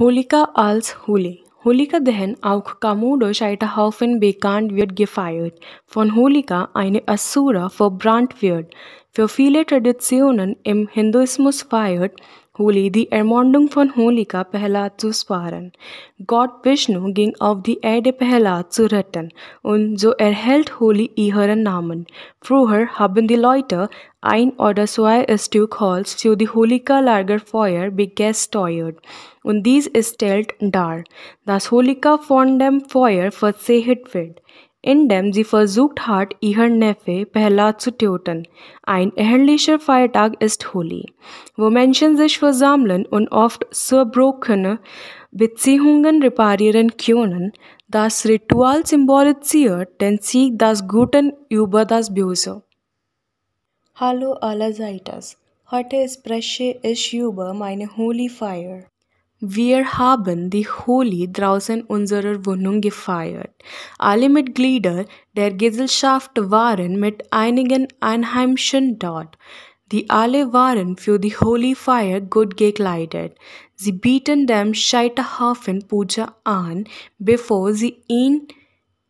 होलिका आल्स होली होलिका दहन आउख कामूडो हाउफ हाउफेन बेकांड व्यर्ड गे फायर्ड फॉन होलिका आइने असूरा फॉर ब्रांड व्यर्ड फ्योफीले ट्रेडिट्स्यूनन एम हिंदुस्मुस फायर्ड Holi, die Ermordung von Holika Pehlat zu sparen. Gott Vishnu ging auf die Erde Pehlat zu retten, und so erhält Holi ihren Namen. Früher haben die Leute ein oder zwei Stück Holz zu die Holika Lagerfeuer begesteuert, und dies ist stellt dar, dass Holika von dem Feuer versehrt wird. In dem sie versucht hat, ihren Neffe Pehla zu töten. Ein ehrlicher Feiertag ist Holi, wo Menschen sich versammeln und oft zerbrochene Beziehungen reparieren können. Das Ritual symbolisiert den Sieg des Guten über das Böse. Hallo allerseits. Heute spreche ich über meine Holy Fire. Wir haben die Holi draußen unserer Wohnung gefeiert. Alle Mitglieder der Gesellschaft waren mit einigen Einheimischen dort. Die alle waren für die Holi-Feier gut gekleidet. Sie bieten dem Scheiterhaufen Puja an, bevor sie ihn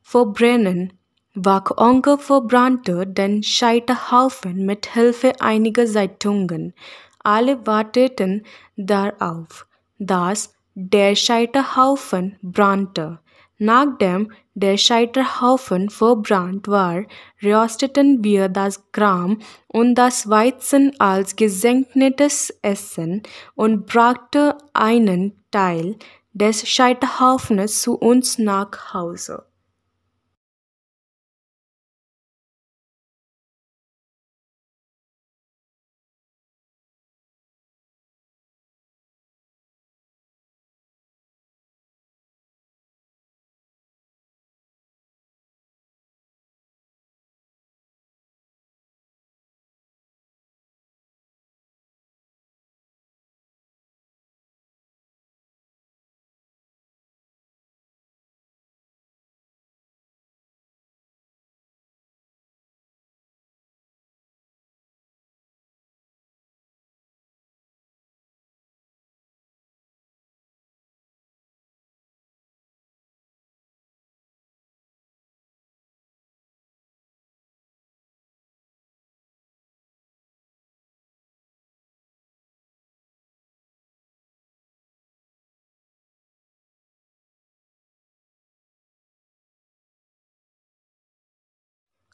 verbrennen. Wak Onkel verbrannte den Scheiterhaufen mit Hilfe einiger Zeitungen. Alle warteten darauf. Das der Scheiterhaufen brannte. Nachdem der Scheiterhaufen verbrannt war, rösteten wir das Gram und das Weizen als gesegnetes Essen und brachte einen Teil des Scheiterhaufens zu uns nach Hause.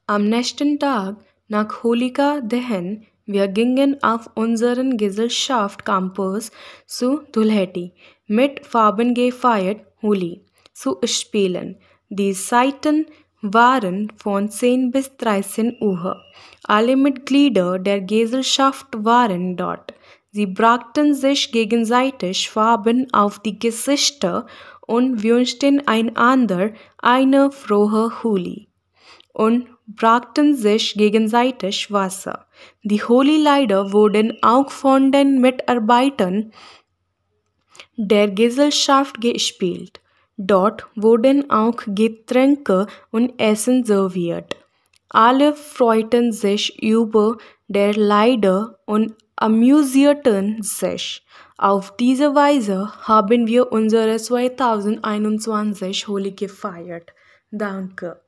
Am nächsten Tag, nach Hoलिga Dehen, wir gingen auf unseren Gesellschaft Campus zu Dulheti mit Farben gefeiert Holi zu spielen. Die Zeiten waren von 10 bis 13 Uhr. Alle Mitglieder der Gesellschaft waren dort. Sie brachten sich gegenseitig Farben auf die Gesichter und wünschten einander eine frohe Huli. und brachten sich gegenseitig Wasser. Die Holy Leider wurden auch von den Mitarbeitern der Gesellschaft gespielt. Dort wurden auch Getränke und Essen serviert. Alle freuten sich über der Leider und amüsierten sich. Auf diese Weise haben wir unsere 2021 Holi gefeiert. Danke.